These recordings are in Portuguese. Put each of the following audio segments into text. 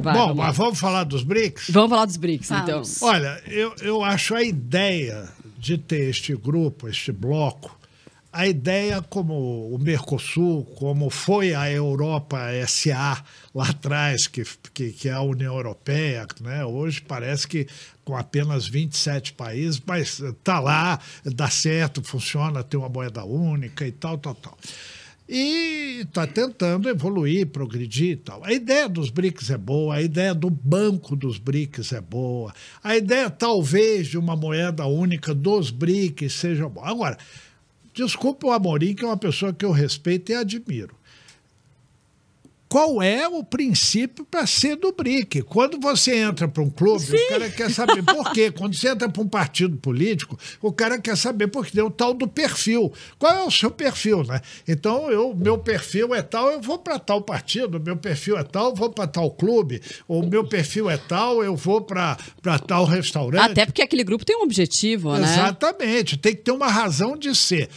Vai, Bom, vamos. Tá mas vamos falar dos BRICS? Vamos falar dos BRICS, ah, então. Olha, eu, eu acho a ideia de ter este grupo, este bloco, a ideia como o Mercosul, como foi a Europa SA lá atrás, que, que, que é a União Europeia, né? hoje parece que com apenas 27 países, mas está lá, dá certo, funciona, tem uma moeda única e tal, tal, tal. E e está tentando evoluir, progredir e tal. A ideia dos BRICS é boa, a ideia do banco dos BRICS é boa, a ideia talvez de uma moeda única dos BRICS seja boa. Agora, desculpa o Amorim, que é uma pessoa que eu respeito e admiro qual é o princípio para ser do BRIC. Quando você entra para um clube, Sim. o cara quer saber por quê. Quando você entra para um partido político, o cara quer saber por quê. O tal do perfil. Qual é o seu perfil, né? Então, eu, meu perfil é tal, eu vou para tal partido. Meu perfil é tal, eu vou para tal clube. O meu perfil é tal, eu vou para tal restaurante. Até porque aquele grupo tem um objetivo, né? Exatamente. Tem que ter uma razão de ser.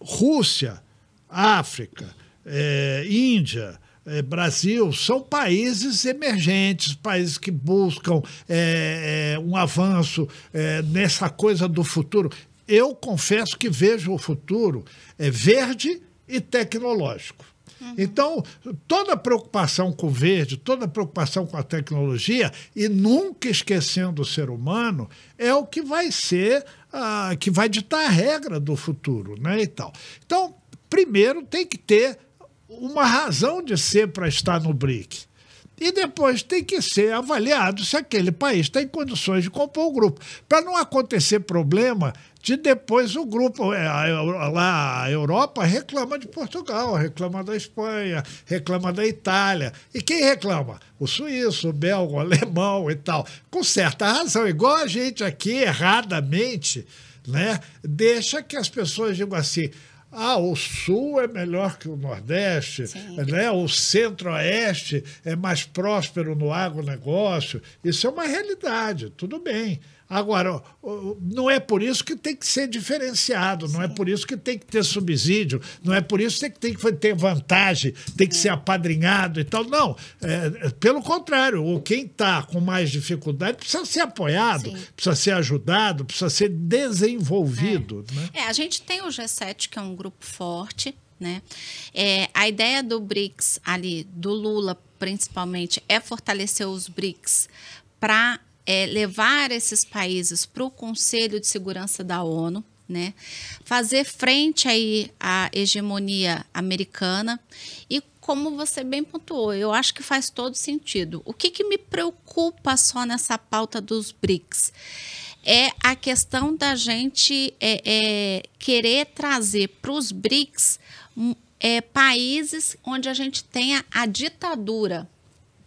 Rússia, África, é, Índia é, Brasil são países emergentes, países que buscam é, é um avanço é, nessa coisa do futuro. Eu confesso que vejo o futuro é, verde e tecnológico. Uhum. Então, toda preocupação com o verde, toda preocupação com a tecnologia, e nunca esquecendo o ser humano, é o que vai ser, ah, que vai ditar a regra do futuro, né? E tal. Então, primeiro tem que ter uma razão de ser para estar no BRIC. E depois tem que ser avaliado se aquele país tem condições de compor o grupo. Para não acontecer problema de depois o grupo, é, lá a Europa, reclama de Portugal, reclama da Espanha, reclama da Itália. E quem reclama? O suíço, o belga, o alemão e tal. Com certa razão, igual a gente aqui, erradamente, né, deixa que as pessoas digam assim ah, o Sul é melhor que o Nordeste, né? o Centro-Oeste é mais próspero no agronegócio. Isso é uma realidade, tudo bem. Agora, não é por isso que tem que ser diferenciado, Sim. não é por isso que tem que ter subsídio, não é por isso que tem que ter vantagem, tem que ser é. apadrinhado e tal. Não, é, é pelo contrário, quem está com mais dificuldade precisa ser apoiado, Sim. precisa ser ajudado, precisa ser desenvolvido. É. Né? é, a gente tem o G7, que é um grupo forte, né? É, a ideia do BRICS ali, do Lula principalmente, é fortalecer os BRICS para é, levar esses países para o Conselho de Segurança da ONU, né? fazer frente aí à hegemonia americana e como você bem pontuou, eu acho que faz todo sentido. O que, que me preocupa só nessa pauta dos BRICS? É a questão da gente é, é, querer trazer para os BRICS hum, é, países onde a gente tenha a ditadura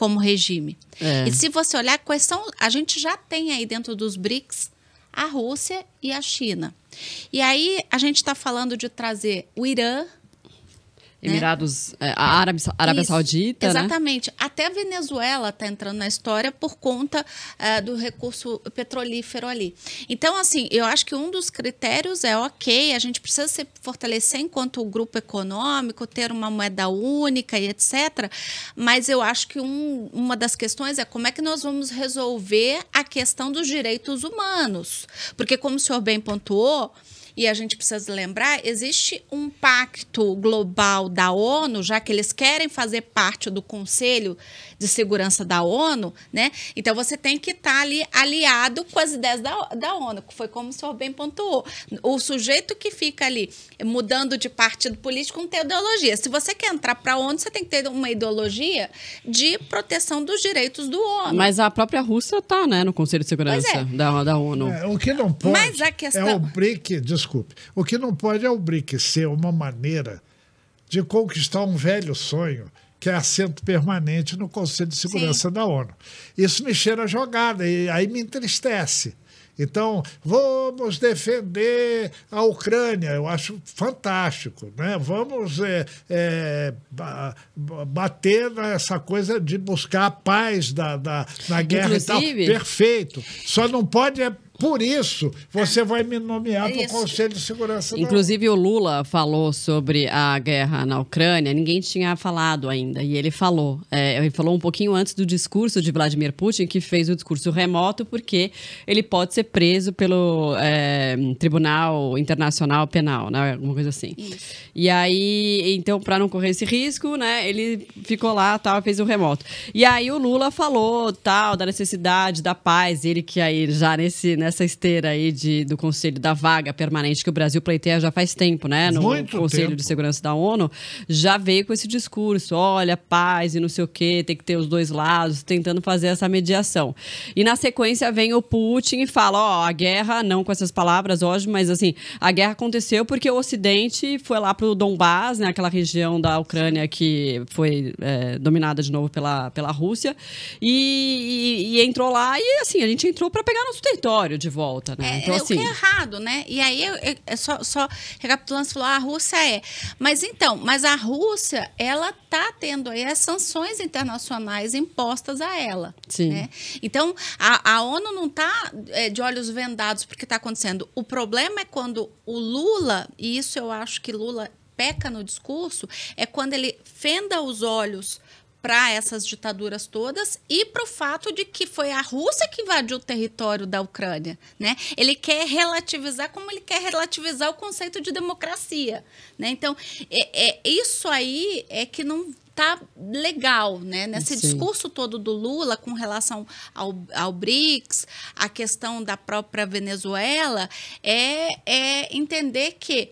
como regime. É. E se você olhar quais são, a gente já tem aí dentro dos BRICS a Rússia e a China. E aí a gente está falando de trazer o Irã, né? Emirados né? Árabes, Arábia Isso, Saudita. Né? Exatamente. Né? Até a Venezuela está entrando na história por conta é, do recurso petrolífero ali. Então, assim, eu acho que um dos critérios é ok, a gente precisa se fortalecer enquanto grupo econômico, ter uma moeda única e etc. Mas eu acho que um, uma das questões é como é que nós vamos resolver a questão dos direitos humanos. Porque, como o senhor bem pontuou, e a gente precisa lembrar, existe um pacto global da ONU, já que eles querem fazer parte do Conselho de Segurança da ONU, né? Então você tem que estar tá ali aliado com as ideias da, da ONU, que foi como o senhor bem pontuou. O sujeito que fica ali mudando de partido político não tem ideologia. Se você quer entrar para a ONU, você tem que ter uma ideologia de proteção dos direitos do ONU Mas a própria Rússia está né, no Conselho de Segurança é. da, da ONU. É, o que não pode Mas a questão... é o BRIC, desculpe. O que não pode é obriquecer uma maneira de conquistar um velho sonho, que é assento permanente no Conselho de Segurança Sim. da ONU. Isso me cheira jogada e aí me entristece. Então, vamos defender a Ucrânia, eu acho fantástico. Né? Vamos é, é, bater nessa coisa de buscar a paz da, da, na guerra Inclusive, e tal. Perfeito. Só não pode é por isso, você vai me nomear para o Conselho de Segurança Inclusive, da... o Lula falou sobre a guerra na Ucrânia, ninguém tinha falado ainda. E ele falou. É, ele falou um pouquinho antes do discurso de Vladimir Putin, que fez o discurso remoto, porque ele pode ser preso pelo é, Tribunal Internacional Penal, né? alguma coisa assim. Isso. E aí, então, para não correr esse risco, né, ele ficou lá tal, fez o remoto. E aí, o Lula falou tal, da necessidade da paz, ele que aí já nesse. Né, nessa esteira aí de, do Conselho da Vaga Permanente que o Brasil pleiteia já faz tempo, né? No Muito Conselho tempo. de Segurança da ONU, já veio com esse discurso: olha, paz e não sei o quê, tem que ter os dois lados, tentando fazer essa mediação. E na sequência vem o Putin e fala: ó, oh, a guerra, não com essas palavras hoje, mas assim, a guerra aconteceu porque o Ocidente foi lá pro Donbás, né? Aquela região da Ucrânia que foi é, dominada de novo pela, pela Rússia, e, e, e entrou lá e assim, a gente entrou para pegar nosso território de volta, né? É, então, é assim... o que é errado, né? E aí, eu, eu, eu é só, só recapitulando, você falou, ah, a Rússia é. Mas então, mas a Rússia, ela tá tendo aí as sanções internacionais impostas a ela. Sim. Né? Então, a, a ONU não tá é, de olhos vendados porque tá acontecendo. O problema é quando o Lula, e isso eu acho que Lula peca no discurso, é quando ele fenda os olhos para essas ditaduras todas e para o fato de que foi a Rússia que invadiu o território da Ucrânia, né? Ele quer relativizar como ele quer relativizar o conceito de democracia, né? Então é, é isso aí é que não tá legal, né? Nesse Sim. discurso todo do Lula com relação ao, ao BRICS, a questão da própria Venezuela é é entender que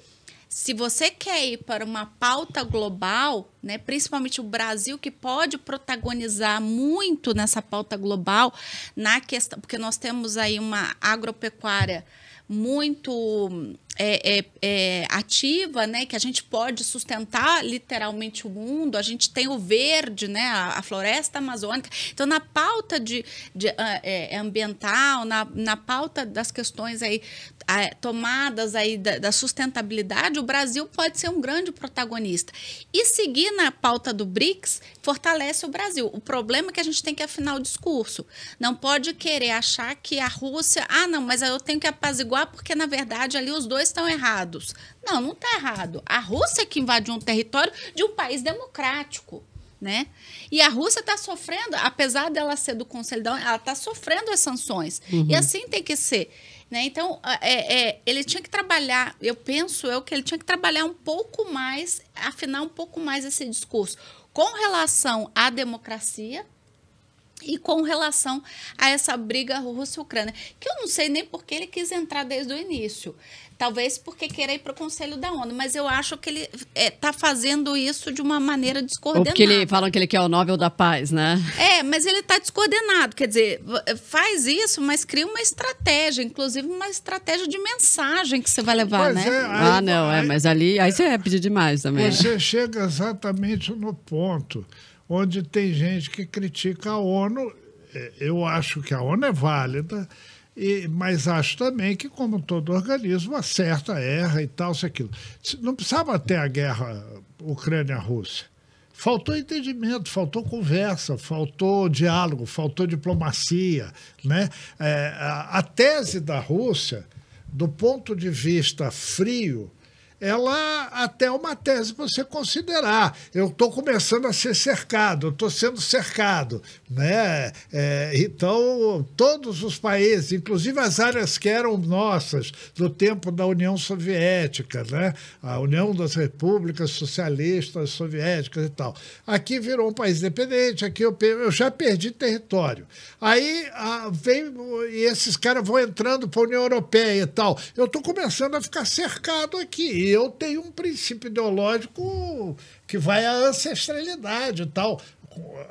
se você quer ir para uma pauta global, né, principalmente o Brasil que pode protagonizar muito nessa pauta global, na questão, porque nós temos aí uma agropecuária muito é, é, é, ativa, né, que a gente pode sustentar literalmente o mundo. A gente tem o verde, né, a, a floresta amazônica. Então, na pauta de, de ah, é, é ambiental, na, na pauta das questões aí a, tomadas aí da, da, sustentabilidade, o Brasil pode ser um grande protagonista. E seguir na pauta do BRICS fortalece o Brasil. O problema é que a gente tem que afinar o discurso. Não pode querer achar que a Rússia, ah, não, mas eu tenho que apaziguar porque na verdade ali os dois estão errados. Não, não está errado. A Rússia é que invadiu um território de um país democrático. Né? E a Rússia está sofrendo, apesar dela ser do Conselho da ela está sofrendo as sanções. Uhum. E assim tem que ser. Né? Então, é, é, ele tinha que trabalhar, eu penso eu que ele tinha que trabalhar um pouco mais, afinar um pouco mais esse discurso com relação à democracia, e com relação a essa briga russo ucrânia que eu não sei nem por que ele quis entrar desde o início. Talvez porque queira ir para o Conselho da ONU, mas eu acho que ele está é, tá fazendo isso de uma maneira descoordenada. Ou porque ele, falam que ele quer o Nobel da Paz, né? É, mas ele está descoordenado. Quer dizer, faz isso, mas cria uma estratégia, inclusive uma estratégia de mensagem que você vai levar, né? É, aí, ah, não, é, mas ali aí você é pedir demais também. Você né? chega exatamente no ponto onde tem gente que critica a ONU. É, eu acho que a ONU é válida, e, mas acho também que, como todo organismo, acerta, erra e tal, isso aquilo. Não precisava ter a guerra Ucrânia-Rússia. Faltou entendimento, faltou conversa, faltou diálogo, faltou diplomacia. Né? É, a, a, tese da Rússia, do ponto de vista frio, ela até é uma tese para você considerar. Eu estou começando a ser cercado, estou sendo cercado. Né? É, então, todos os países, inclusive as áreas que eram nossas no tempo da União Soviética, né? a União das Repúblicas Socialistas Soviéticas e tal. Aqui virou um país independente, aqui eu, eu já perdi território. Aí a, vem, e esses caras vão entrando para a União Europeia e tal. Eu estou começando a ficar cercado aqui eu tenho um princípio ideológico que vai à ancestralidade e tal.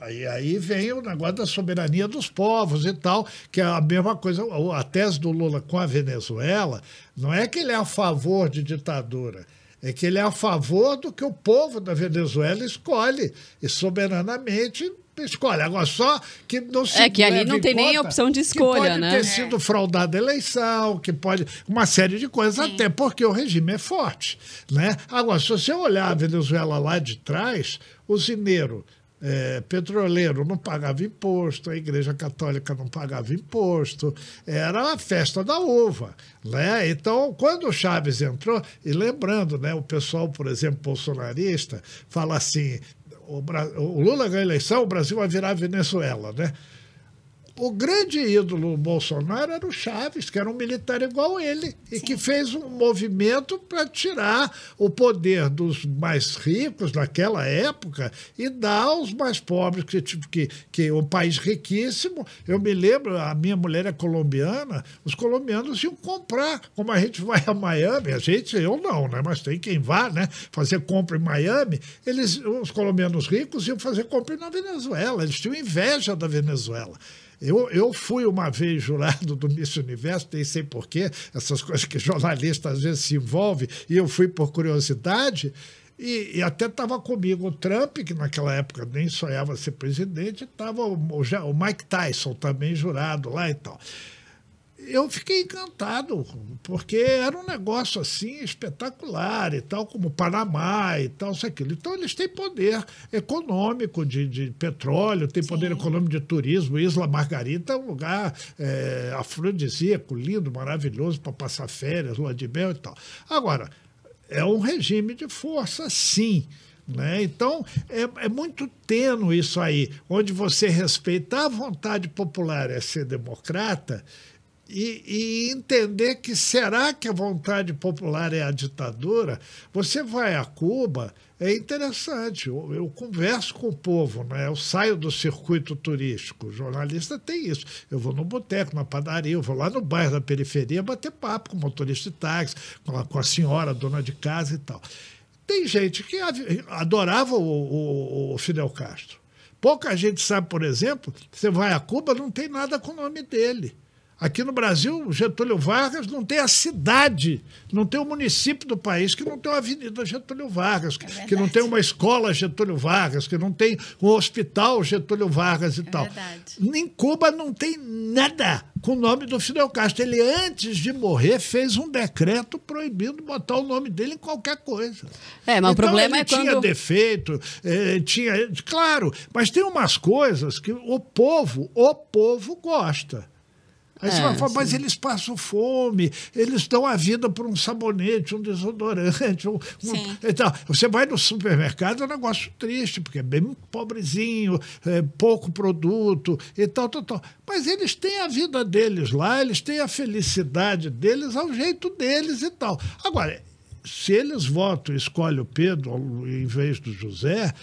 E aí vem o negócio da soberania dos povos e tal, que é a mesma coisa. A tese do Lula com a Venezuela não é que ele é a favor de ditadura é que ele é a favor do que o povo da Venezuela escolhe e soberanamente escolhe. Agora, só que não se É que ali não tem nem opção de escolha, pode né? Pode ter sido é. fraudada a eleição, que pode. Uma série de coisas, Sim. até porque o regime é forte. Né? Agora, se você olhar a Venezuela lá de trás, o zineiro. É, petroleiro não pagava imposto, a Igreja Católica não pagava imposto, era a festa da uva. Né? Então, quando o Chaves entrou, e lembrando, né, o pessoal, por exemplo, bolsonarista, fala assim: o, o Lula ganha a eleição, o Brasil vai virar a Venezuela, né? O grande ídolo Bolsonaro era o Chaves, que era um militar igual ele, e Sim. que fez um movimento para tirar o poder dos mais ricos naquela época e dar aos mais pobres, que, que, que o um país riquíssimo. Eu me lembro, a minha mulher é colombiana, os colombianos iam comprar, como a gente vai a Miami, a gente, eu não, né? mas tem quem vá né? fazer compra em Miami, eles, os colombianos ricos iam fazer compra na Venezuela, eles tinham inveja da Venezuela. Eu, eu fui uma vez jurado do Miss Universo, nem sei porquê, essas coisas que jornalista às vezes se envolve, e eu fui por curiosidade. E, e, até estava comigo o Trump, que naquela época nem sonhava ser presidente, estava o, o, o, Mike Tyson também jurado lá e tal eu fiquei encantado, porque era um negócio assim espetacular e tal, como Panamá e tal, isso aquilo. Então, eles têm poder econômico de, de petróleo, têm Sim. poder econômico de turismo. Isla Margarita é um lugar é, afrodisíaco, lindo, maravilhoso para passar férias, lua de mel e tal. Agora, é um regime de força, sim. Né? Então, é, é muito tênue isso aí, onde você respeitar a vontade popular é ser democrata e, e, entender que será que a vontade popular é a ditadura? Você vai a Cuba, é interessante. Eu, eu, converso com o povo, né? eu saio do circuito turístico. O jornalista tem isso. Eu vou no boteco, na padaria, eu vou lá no bairro da periferia bater papo com motorista de táxi, com a, com a senhora, dona de casa e tal. Tem gente que adorava o, o, o Fidel Castro. Pouca gente sabe, por exemplo, você vai a Cuba, não tem nada com o nome dele. Aqui no Brasil, Getúlio Vargas não tem a cidade, não tem o município do país que não tem uma avenida Getúlio Vargas, é que não tem uma escola Getúlio Vargas, que não tem um hospital Getúlio Vargas e é tal. Verdade. Em Cuba não tem nada com o nome do Fidel Castro. Ele, antes de morrer, fez um decreto proibindo botar o nome dele em qualquer coisa. É, mas então, o problema ele é tinha quando... tinha defeito, é, tinha... Claro, mas tem umas coisas que o povo, o povo gosta. Aí é, você vai é, falar, mas eles passam fome, eles dão a vida por um sabonete, um desodorante. Um, um... Então, você vai no supermercado, é um negócio triste, porque é bem pobrezinho, é pouco produto e tal, tal, tal. Mas eles têm a vida deles lá, eles têm a felicidade deles ao jeito deles e tal. Agora, se eles votam e escolhem o Pedro em vez do José,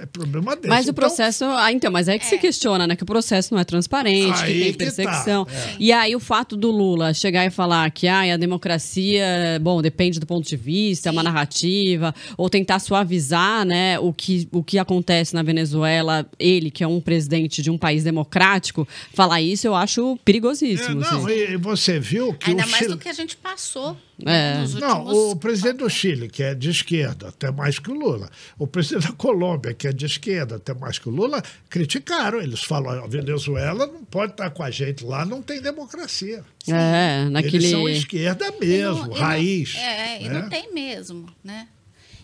é problema dele. Mas então, o processo. Ah, então, mas é que é. se questiona, né? Que o processo não é transparente, aí que tem perseguição. Que tá, é. E aí o fato do Lula chegar e falar que ah, a democracia, bom, depende do ponto de vista, é Sim. uma narrativa, ou tentar suavizar né, o, que, o que acontece na Venezuela, ele, que é um presidente de um país democrático, falar isso eu acho perigosíssimo. É, não, assim. e você viu que. Ainda mais Chile... do que a gente passou é. Últimos... Não, o presidente do Chile, que é de esquerda, até mais que o Lula. O presidente da Colômbia, que é de esquerda, até mais que o Lula, criticaram. Eles falam: a Venezuela não pode estar com a gente lá, não tem democracia. É, naquele... Eles são esquerda mesmo, e não, e raiz. Não, é, né? e não né? tem mesmo, né?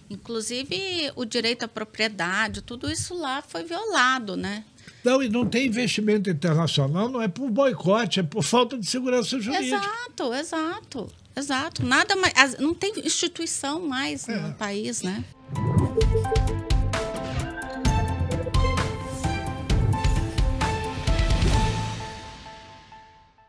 Inclusive, o direito à propriedade, tudo isso lá foi violado, né? Não, e não tem investimento internacional, não é por boicote, é por falta de segurança jurídica. Exato, exato. Exato. Nada mais. Não tem instituição mais é. no país, né?